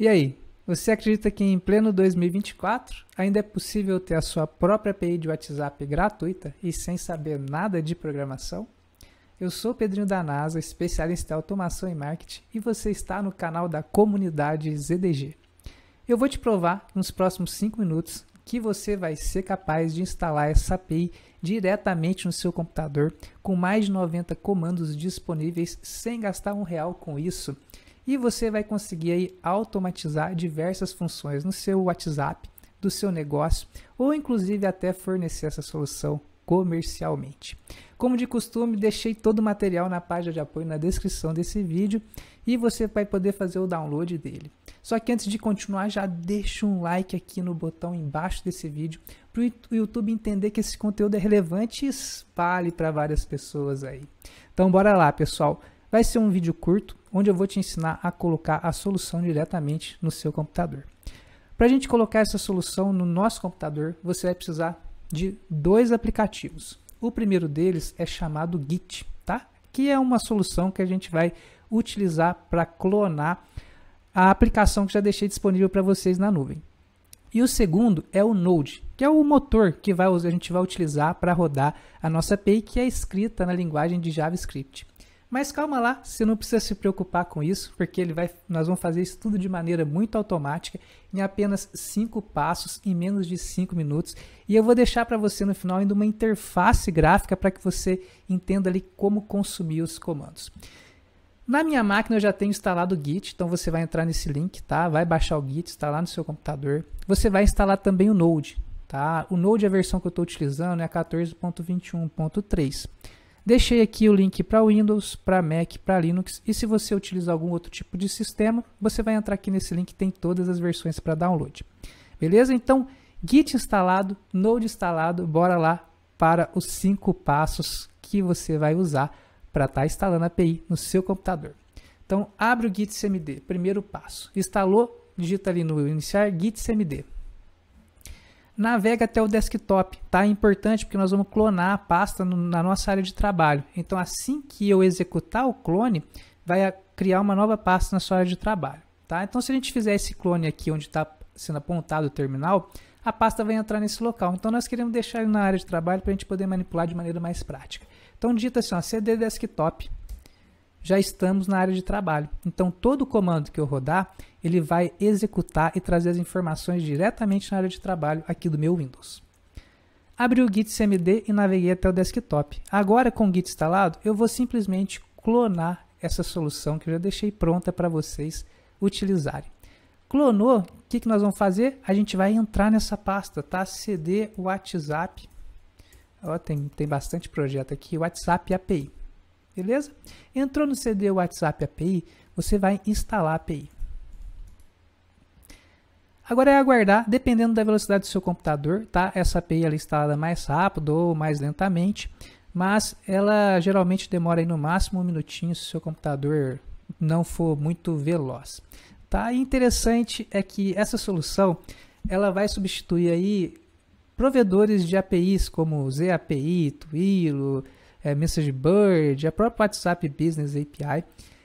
E aí, você acredita que em pleno 2024 ainda é possível ter a sua própria API de WhatsApp gratuita e sem saber nada de programação? Eu sou o Pedrinho da NASA, especialista em automação e marketing, e você está no canal da comunidade ZDG. Eu vou te provar nos próximos 5 minutos que você vai ser capaz de instalar essa API diretamente no seu computador com mais de 90 comandos disponíveis sem gastar um real com isso e você vai conseguir aí automatizar diversas funções no seu WhatsApp, do seu negócio ou inclusive até fornecer essa solução comercialmente. Como de costume, deixei todo o material na página de apoio na descrição desse vídeo e você vai poder fazer o download dele. Só que antes de continuar, já deixa um like aqui no botão embaixo desse vídeo para o YouTube entender que esse conteúdo é relevante e espalhe para várias pessoas aí. Então bora lá, pessoal. Vai ser um vídeo curto onde eu vou te ensinar a colocar a solução diretamente no seu computador. Para a gente colocar essa solução no nosso computador, você vai precisar de dois aplicativos. O primeiro deles é chamado Git, tá? que é uma solução que a gente vai utilizar para clonar a aplicação que já deixei disponível para vocês na nuvem. E o segundo é o Node, que é o motor que vai, a gente vai utilizar para rodar a nossa API, que é escrita na linguagem de JavaScript. Mas calma lá, você não precisa se preocupar com isso, porque ele vai, nós vamos fazer isso tudo de maneira muito automática, em apenas 5 passos, em menos de 5 minutos. E eu vou deixar para você no final ainda uma interface gráfica para que você entenda ali como consumir os comandos. Na minha máquina eu já tenho instalado o Git, então você vai entrar nesse link, tá? Vai baixar o Git, instalar no seu computador. Você vai instalar também o Node, tá? O Node, é a versão que eu estou utilizando é a 14.21.3. Deixei aqui o link para Windows, para Mac, para Linux e se você utilizar algum outro tipo de sistema, você vai entrar aqui nesse link, tem todas as versões para download. Beleza? Então, Git instalado, Node instalado, bora lá para os cinco passos que você vai usar para estar tá instalando a API no seu computador. Então, abre o Git CMD, primeiro passo. Instalou, digita ali no iniciar Git CMD navega até o desktop, tá? É importante porque nós vamos clonar a pasta no, na nossa área de trabalho. Então, assim que eu executar o clone, vai criar uma nova pasta na sua área de trabalho, tá? Então, se a gente fizer esse clone aqui, onde está sendo apontado o terminal, a pasta vai entrar nesse local. Então, nós queremos deixar ele na área de trabalho para a gente poder manipular de maneira mais prática. Então, digita assim, ó, cd desktop, já estamos na área de trabalho. Então, todo comando que eu rodar, ele vai executar e trazer as informações diretamente na área de trabalho aqui do meu Windows. Abri o Git CMD e naveguei até o desktop. Agora, com o Git instalado, eu vou simplesmente clonar essa solução que eu já deixei pronta para vocês utilizarem. Clonou, o que, que nós vamos fazer? A gente vai entrar nessa pasta, tá? CD WhatsApp. Ó, tem, tem bastante projeto aqui, WhatsApp API beleza? Entrou no CD WhatsApp API, você vai instalar a API. Agora é aguardar, dependendo da velocidade do seu computador, tá? Essa API ela é instalada mais rápido ou mais lentamente, mas ela geralmente demora no máximo um minutinho se o seu computador não for muito veloz. Tá? E interessante é que essa solução ela vai substituir aí provedores de APIs como ZAPI, Twilio, é, Message Bird, a própria WhatsApp Business API.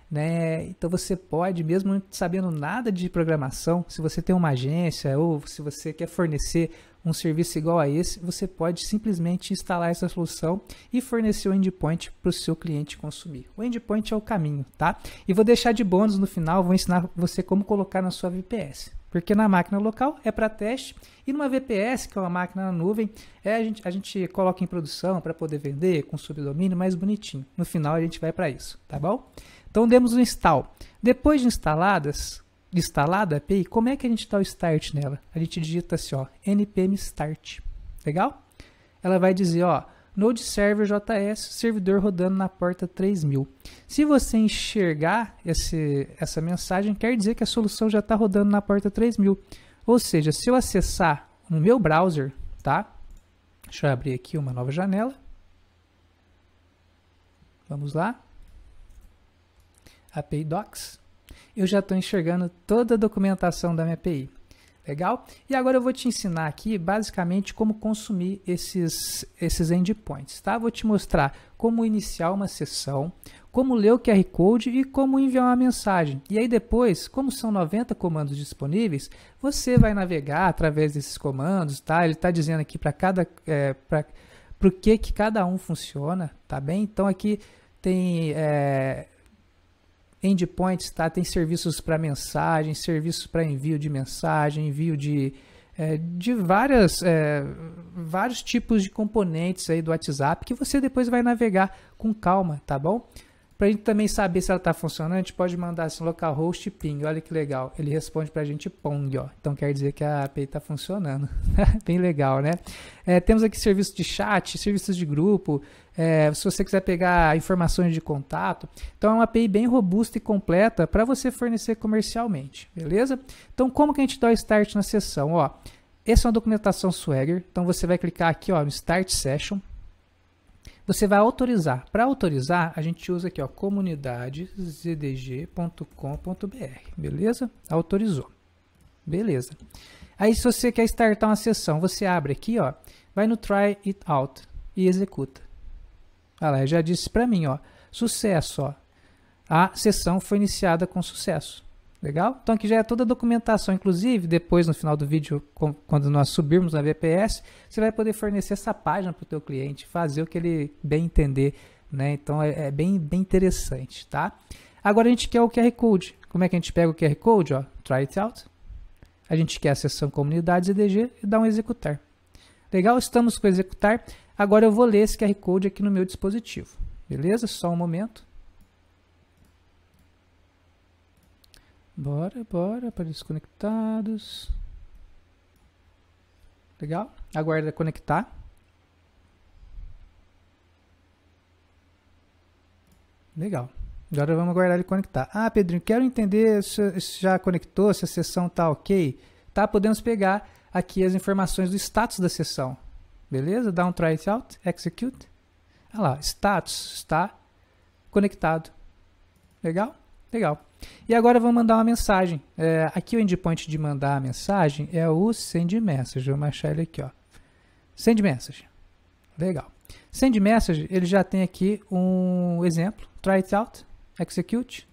Né? Então você pode, mesmo não sabendo nada de programação, se você tem uma agência ou se você quer fornecer um serviço igual a esse, você pode simplesmente instalar essa solução e fornecer o endpoint para o seu cliente consumir. O endpoint é o caminho, tá? E vou deixar de bônus no final, vou ensinar você como colocar na sua VPS. Porque na máquina local é para teste e numa VPS, que é uma máquina na nuvem, é a, gente, a gente coloca em produção para poder vender com subdomínio mais bonitinho. No final a gente vai para isso, tá bom? Então demos um install. Depois de instaladas, instalada a API, como é que a gente dá o start nela? A gente digita assim, ó, npm start. Legal? Ela vai dizer, ó, Node Server JS, servidor rodando na porta 3000. Se você enxergar esse, essa mensagem, quer dizer que a solução já está rodando na porta 3000. Ou seja, se eu acessar no meu browser, tá? Deixa eu abrir aqui uma nova janela. Vamos lá. API Docs. Eu já estou enxergando toda a documentação da minha API. Legal? E agora eu vou te ensinar aqui basicamente como consumir esses, esses endpoints, tá? Vou te mostrar como iniciar uma sessão, como ler o QR Code e como enviar uma mensagem. E aí depois, como são 90 comandos disponíveis, você vai navegar através desses comandos, tá? Ele está dizendo aqui para cada... É, para o que, que cada um funciona, tá bem? Então aqui tem... É, endpoints, tá? Tem serviços para mensagem, serviços para envio de mensagem, envio de, é, de várias, é, vários tipos de componentes aí do WhatsApp que você depois vai navegar com calma, tá bom? Para a gente também saber se ela está funcionando, a gente pode mandar assim, localhost ping. Olha que legal. Ele responde para a gente pong, ó. Então quer dizer que a API está funcionando. Bem legal, né? É, temos aqui serviço de chat, serviços de grupo. É, se você quiser pegar informações de contato. Então é uma API bem robusta e completa para você fornecer comercialmente, beleza? Então como que a gente dá o start na sessão? Ó, essa é uma documentação Swagger. Então você vai clicar aqui ó, no Start Session. Você vai autorizar. Para autorizar, a gente usa aqui, ó, comunidadezdg.com.br, beleza? Autorizou. Beleza. Aí se você quer startar uma sessão, você abre aqui, ó, vai no try it out e executa. Olha lá, já disse para mim, ó, sucesso, ó. A sessão foi iniciada com sucesso. Legal? Então aqui já é toda a documentação, inclusive depois no final do vídeo, quando nós subirmos na VPS, você vai poder fornecer essa página para o teu cliente, fazer o que ele bem entender, né? Então é, é, bem, bem interessante, tá? Agora a gente quer o QR Code. Como é que a gente pega o QR Code? Ó, try it out. A gente quer a seção comunidades EDG e dá um executar. Legal? Estamos com executar. Agora eu vou ler esse QR Code aqui no meu dispositivo. Beleza? Só um momento. Bora, bora, aparelhos conectados. Legal. Aguarda conectar. Legal. Agora vamos aguardar ele conectar. Ah, Pedrinho, quero entender se, se já conectou, se a sessão está ok. Tá, podemos pegar aqui as informações do status da sessão. Beleza? Dá um try it out, execute. Olha lá, status está conectado. Legal? Legal. E agora vou mandar uma mensagem. É, aqui o endpoint de mandar a mensagem é o send message. Vamos achar ele aqui, ó. Send message. Legal. Send message, ele já tem aqui um exemplo. Try it out, execute.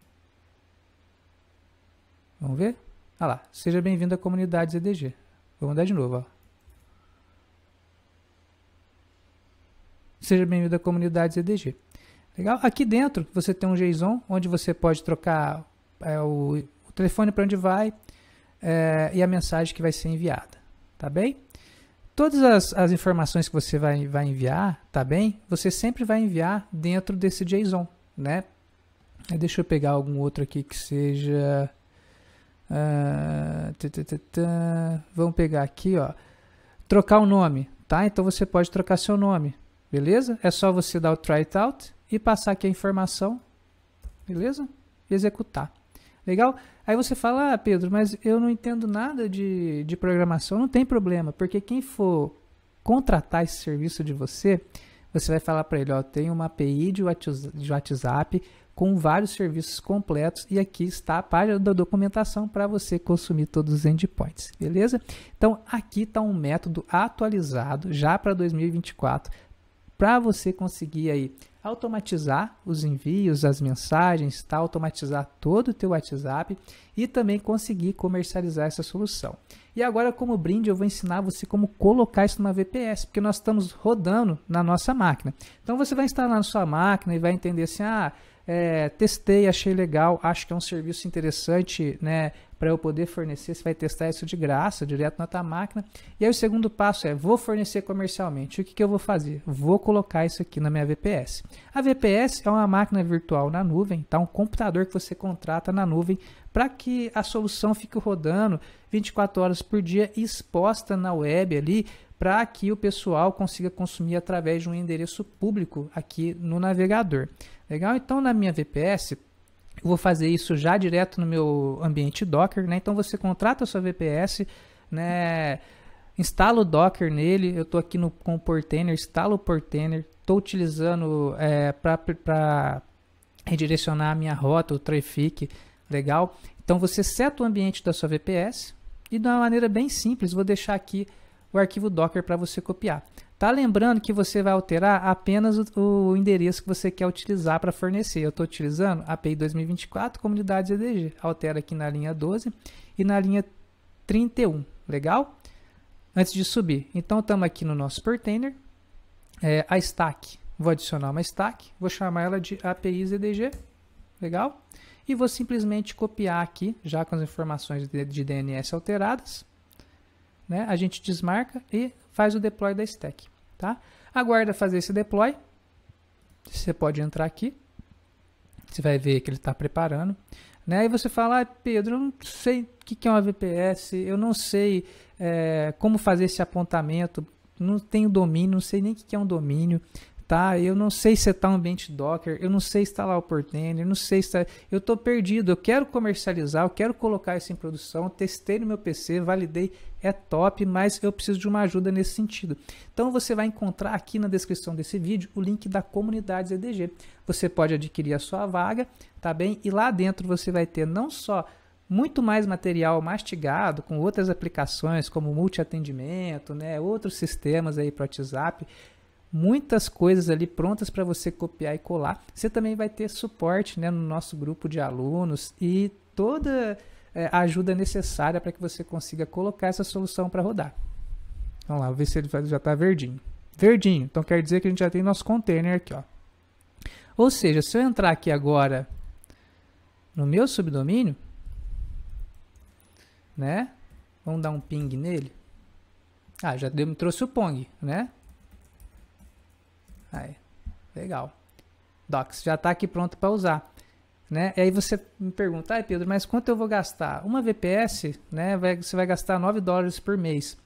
Vamos ver? Ah lá, seja bem-vindo à comunidade ZDG. Vou mandar de novo, ó. Seja bem-vindo à comunidade ZDG. Legal? Aqui dentro você tem um JSON onde você pode trocar é, o, o, telefone para onde vai é, e a mensagem que vai ser enviada. Tá bem? Todas as, as informações que você vai, vai enviar, tá bem? Você sempre vai enviar dentro desse JSON, né? Deixa eu pegar algum outro aqui que seja... Uh, tê, tê, tê, Vamos pegar aqui, ó. Trocar o nome, tá? Então você pode trocar seu nome, beleza? É só você dar o try it out e passar aqui a informação, beleza? executar. Legal? Aí você fala, ah, Pedro, mas eu não entendo nada de, de programação. Não tem problema, porque quem for contratar esse serviço de você, você vai falar para ele, ó, tem uma API de WhatsApp com vários serviços completos e aqui está a página da documentação para você consumir todos os endpoints, beleza? Então aqui está um método atualizado já para 2024 para você conseguir aí automatizar os envios, as mensagens, tá? automatizar todo o teu WhatsApp e também conseguir comercializar essa solução. E agora, como brinde, eu vou ensinar você como colocar isso numa VPS, porque nós estamos rodando na nossa máquina. Então você vai instalar na sua máquina e vai entender assim, ah, é, testei, achei legal, acho que é um serviço interessante, né? para eu poder fornecer, você vai testar isso de graça, direto na tua máquina. E aí o segundo passo é, vou fornecer comercialmente. O que, que eu vou fazer? Vou colocar isso aqui na minha VPS. A VPS é uma máquina virtual na nuvem, tá? Um computador que você contrata na nuvem para que a solução fique rodando 24 horas por dia exposta na web ali, para que o pessoal consiga consumir através de um endereço público aqui no navegador. Legal? Então, na minha VPS, eu vou fazer isso já direto no meu ambiente Docker, né? Então você contrata a sua VPS, né? o Docker nele, eu estou aqui no, com o Portainer, instalo o Portainer, estou utilizando é, para redirecionar a minha rota, o Trafic, legal? Então você seta o ambiente da sua VPS e de uma maneira bem simples, vou deixar aqui o arquivo Docker para você copiar. Tá lembrando que você vai alterar apenas o, o endereço que você quer utilizar para fornecer. Eu estou utilizando API 2024 comunidades EDG. Altera aqui na linha 12 e na linha 31, legal? Antes de subir. Então estamos aqui no nosso container. É, a stack, vou adicionar uma stack, vou chamar ela de API ZDG, legal? E vou simplesmente copiar aqui, já com as informações de, de DNS alteradas. Né? A gente desmarca e faz o deploy da stack tá? Aguarda fazer esse deploy. Você pode entrar aqui. Você vai ver que ele está preparando. Né? E você fala, ah, Pedro, eu não sei o que é uma VPS, eu não sei é, como fazer esse apontamento, não tenho domínio, não sei nem o que é um domínio tá eu não sei setar é um ambiente Docker, eu não sei instalar o Portainer, eu não sei estar, tá, eu estou perdido, eu quero comercializar, eu quero colocar isso em produção, testei no meu PC, validei, é top, mas eu preciso de uma ajuda nesse sentido. Então você vai encontrar aqui na descrição desse vídeo o link da comunidade ZDG. Você pode adquirir a sua vaga, tá bem? E lá dentro você vai ter não só muito mais material mastigado com outras aplicações como multi-atendimento, né, outros sistemas aí para WhatsApp, muitas coisas ali prontas para você copiar e colar. Você também vai ter suporte né, no nosso grupo de alunos e toda é, a ajuda necessária para que você consiga colocar essa solução para rodar. Vamos lá, vou ver se ele já está verdinho. Verdinho, então quer dizer que a gente já tem nosso container aqui. Ó. Ou seja, se eu entrar aqui agora no meu subdomínio, né? Vamos dar um ping nele. Ah, já deu, me trouxe o Pong, né? Aí, legal. Docs, já está aqui pronto para usar. Né? E aí você me pergunta, ah, Pedro, mas quanto eu vou gastar? Uma VPS, né, vai, você vai gastar 9 dólares por mês.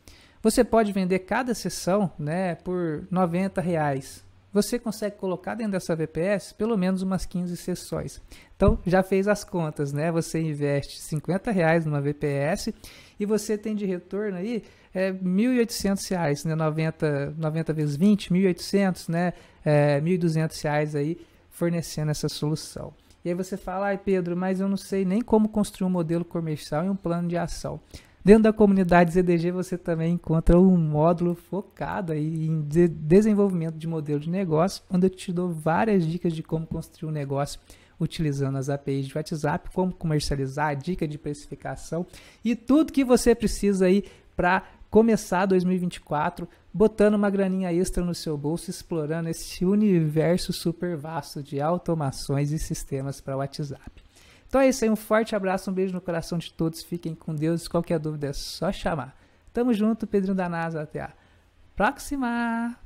Você pode vender cada sessão né, por 90 reais. Você consegue colocar dentro dessa VPS pelo menos umas 15 sessões. Então, já fez as contas, né? Você investe 50 reais numa VPS e você tem de retorno aí é R$ 1.800, né? 90, 90 vezes 20, R$ 1.800, né? É, R$ 1.200 aí fornecendo essa solução. E aí você fala, ai Pedro, mas eu não sei nem como construir um modelo comercial e um plano de ação. Dentro da comunidade ZDG você também encontra um módulo focado aí em de desenvolvimento de modelo de negócio, onde eu te dou várias dicas de como construir um negócio utilizando as APIs de WhatsApp, como comercializar, dica de precificação e tudo que você precisa aí para começar 2024 botando uma graninha extra no seu bolso, explorando esse universo super vasto de automações e sistemas para WhatsApp. Então é isso aí, um forte abraço, um beijo no coração de todos, fiquem com Deus, qualquer dúvida é só chamar. Tamo junto, Pedrinho da NASA, até a próxima!